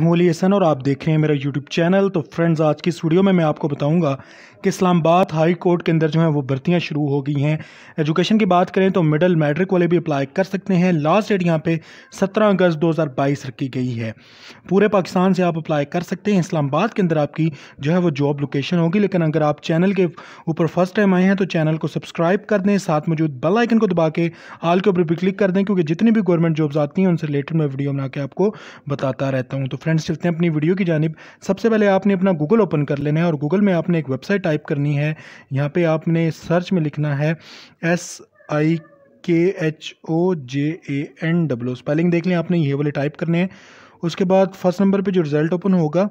हूँ और आप देख रहे हैं मेरा यूट्यूब चैनल तो फ्रेंड्स आज की स्टूडियो में मैं आपको बताऊंगा कि इस्लामाबाद हाई कोर्ट के अंदर जो है वो भर्तियां शुरू हो गई हैं एजुकेशन की बात करें तो मिडल मैट्रिक वाले भी अप्लाई कर सकते हैं लास्ट डेट यहाँ पे 17 अगस्त 2022 रखी गई है पूरे पाकिस्तान से आप अप्लाई कर सकते हैं इस्लामाबाद के अंदर आपकी जो है वो जॉब लोकेशन होगी लेकिन अगर आप चैनल के ऊपर फर्स्ट टाइम आए हैं तो चैनल को सब्सक्राइब कर दें साथ मौजूद बेल आइकन को दबा के आल के ऊपर भी क्लिक कर दें क्योंकि जितनी भी गवर्नमेंट जॉब्स आती हैं उनसे रिलेटेड मैं वीडियो बना के आपको बताता रहता हूँ तो फ्रेंड्स चलते हैं अपनी वीडियो की जानब सबसे पहले आपने अपना गूगल ओपन कर लेना है और गूगल में आपने एक वेबसाइट टाइप करनी है यहाँ पे आपने सर्च में लिखना है S I K H O J A N W spelling देख लें आपने ये वाले टाइप करने हैं उसके बाद फर्स्ट नंबर पे जो रिज़ल्ट ओपन होगा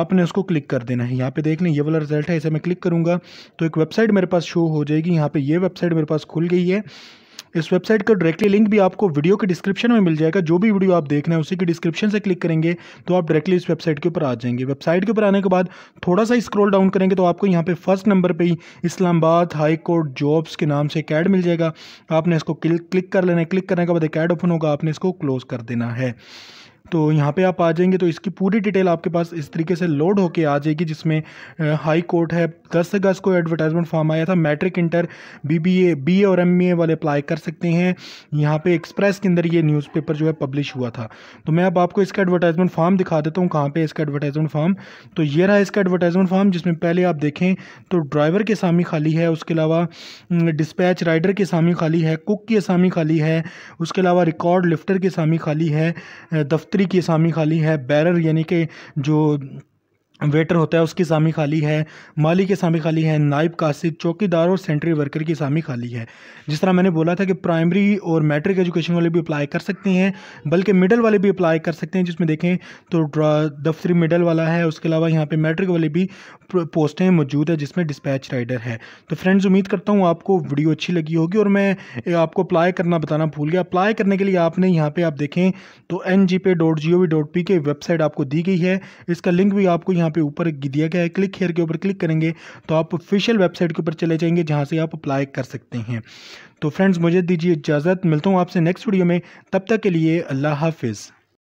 आपने उसको क्लिक कर देना है यहाँ पे देख लें ये वाला रिज़ल्ट है इसे मैं क्लिक करूँगा तो एक वेबसाइट मेरे पास शो हो जाएगी यहाँ पे ये वेबसाइट मेरे पास खुल गई है इस वेबसाइट का डायरेक्टली लिंक भी आपको वीडियो के डिस्क्रिप्शन में मिल जाएगा जो भी वीडियो आप देख रहे हैं उसी के डिस्क्रिप्शन से क्लिक करेंगे तो आप डायरेक्टली इस वेबसाइट के ऊपर आ जाएंगे वेबसाइट के ऊपर आने के बाद थोड़ा सा स्क्रॉल डाउन करेंगे तो आपको यहाँ पर फर्स्ट नंबर पर ही इस्लामाबाद हाई कोर्ट जॉब्स के नाम से एक मिल जाएगा आपने इसको क्लिक कर लेना है क्लिक करने के बाद एक ओपन होगा आपने इसको क्लोज कर देना है तो यहाँ पे आप आ जाएंगे तो इसकी पूरी डिटेल आपके पास इस तरीके से लोड होके आ जाएगी जिसमें हाई कोर्ट है दस अगस्त को एडवर्टाइजमेंट फॉर्म आया था मैट्रिक इंटर बीबीए बीए और एमबीए वाले अप्लाई कर सकते हैं यहाँ पे एक्सप्रेस के अंदर ये न्यूज़पेपर जो है पब्लिश हुआ था तो मैं अब आपको इसका एडवर्टाइजमेंट फॉर्म दिखा देता हूँ कहाँ पर इसका एडवर्टाइजमेंट फॉर्म तो ये रहा इसका एडवर्टाइजमेंट फॉर्म जिसमें पहले आप देखें तो ड्राइवर के सामी खाली है उसके अलावा डिस्पैच राइडर के सामी खाली है कुक की असामी खाली है उसके अलावा रिकॉर्ड लिफ्टर के सामी खाली है दफ्तर आखिरी की असामी खाली है बैरर यानी कि जो वेटर होता है उसकी सामी खाली है माली की सामी खाली है नायब कासिद चौकीदार और सेंट्री वर्कर की सामी खाली है जिस तरह मैंने बोला था कि प्राइमरी और मैट्रिक एजुकेशन वाले भी अप्लाई कर सकते हैं बल्कि मिडल वाले भी अप्लाई कर सकते हैं जिसमें देखें तो दफ्तरी मिडल वाला है उसके अलावा यहाँ पर मैट्रिक वाले भी पोस्टें मौजूद है जिसमें डिस्पैच राइडर है तो फ्रेंड्स उम्मीद करता हूँ आपको वीडियो अच्छी लगी होगी और मैं आपको अप्लाई करना बताना भूल गया अप्लाई करने के लिए आपने यहाँ पर आप देखें तो एन के वेबसाइट आपको दी गई है इसका लिंक भी आपको यहाँ यहाँ पे ऊपर दिया गया है क्लिक हेयर के ऊपर क्लिक करेंगे तो आप ऑफिशियल वेबसाइट के ऊपर चले जाएंगे जहाँ से आप अप्लाई कर सकते हैं तो फ्रेंड्स मुझे दीजिए इजाज़त मिलता हूँ आपसे नेक्स्ट वीडियो में तब तक के लिए अल्लाह हाफिज़